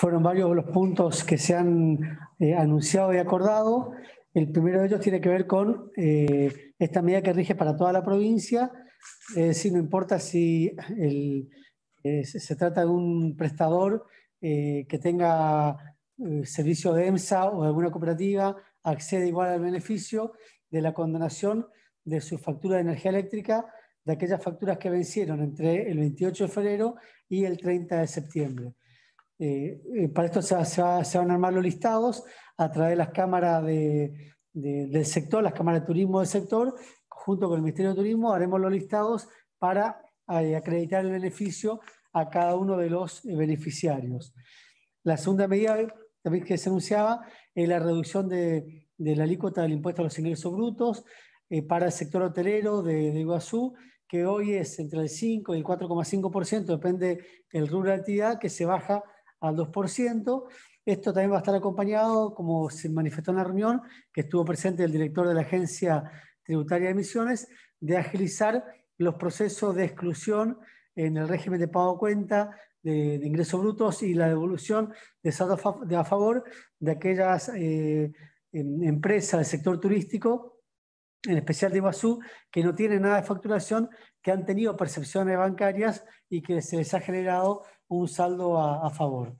fueron varios de los puntos que se han eh, anunciado y acordado. El primero de ellos tiene que ver con eh, esta medida que rige para toda la provincia, es eh, decir, no importa si se trata de un prestador que tenga servicio de EMSA o de alguna cooperativa, accede igual al beneficio de la condonación de su factura de energía eléctrica de aquellas facturas que vencieron entre el 28 de febrero y el 30 de septiembre. Eh, eh, para esto se, van a armar los listados a través de las cámaras del sector, las cámaras de turismo del sector, junto con el Ministerio de Turismo, haremos los listados para eh, acreditar el beneficio a cada uno de los beneficiarios. La segunda medida también que se anunciaba es la reducción de, la alícuota del impuesto a los ingresos brutos para el sector hotelero de, de Iguazú, que hoy es entre el 5 y el 4,5%, depende del rubro de actividad, que se baja al 2%. Esto también va a estar acompañado, como se manifestó en la reunión, que estuvo presente el director de la Agencia Tributaria de Emisiones, de agilizar los procesos de exclusión en el régimen de pago cuenta de, ingresos brutos y la devolución de saldo a favor de aquellas eh, em, empresas del sector turístico en especial de Iguazú, que no tienen nada de facturación, que han tenido percepciones bancarias y que se les ha generado un saldo a, favor.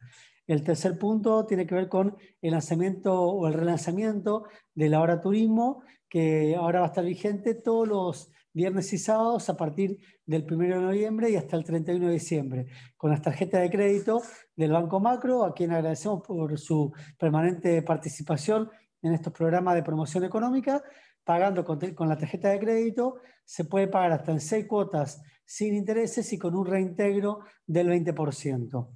El tercer punto tiene que ver con el lanzamiento o el relanzamiento de la hora turismo, que ahora va a estar vigente todos los viernes y sábados a partir del 1 de noviembre y hasta el 31 de diciembre, con las tarjetas de crédito del Banco Macro, a quien agradecemos por su permanente participación en estos programas de promoción económica, pagando con, la tarjeta de crédito, se puede pagar hasta en seis cuotas sin intereses y con un reintegro del 20%.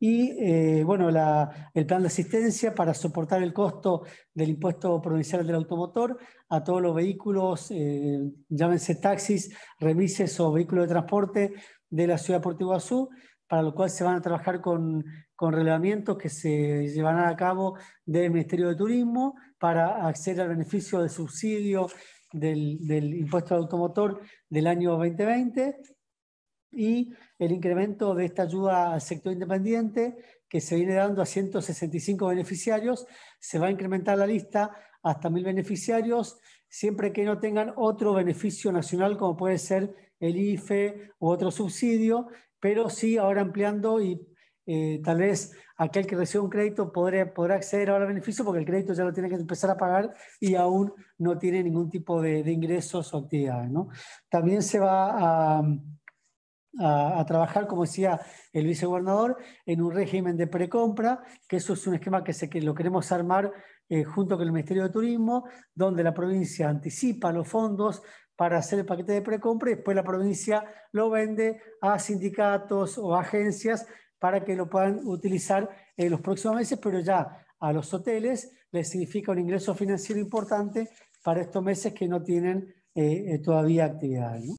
Y eh, bueno, el plan de asistencia para soportar el costo del impuesto provincial del automotor a todos los vehículos, eh, llámense taxis, remises o vehículos de transporte de la ciudad de Puerto para lo cual se van a trabajar con, con relevamientos que se llevarán a cabo del Ministerio de Turismo para acceder al beneficio de subsidio del, impuesto al automotor del año 2020 y el incremento de esta ayuda al sector independiente que se viene dando a 165 beneficiarios. Se va a incrementar la lista hasta mil beneficiarios, siempre que no tengan otro beneficio nacional como puede ser el IFE u otro subsidio pero sí ahora ampliando y eh, tal vez aquel que recibe un crédito podrá, acceder ahora al beneficio porque el crédito ya lo tiene que empezar a pagar y aún no tiene ningún tipo de, ingresos o actividades. También se va a, trabajar, como decía el vicegobernador, en un régimen de precompra, que eso es un esquema que, lo queremos armar eh, junto con el Ministerio de Turismo, donde la provincia anticipa los fondos para hacer el paquete de precompra y después la provincia lo vende a sindicatos o agencias para que lo puedan utilizar en los próximos meses, pero ya a los hoteles les significa un ingreso financiero importante para estos meses que no tienen eh, eh, todavía actividad. ¿no?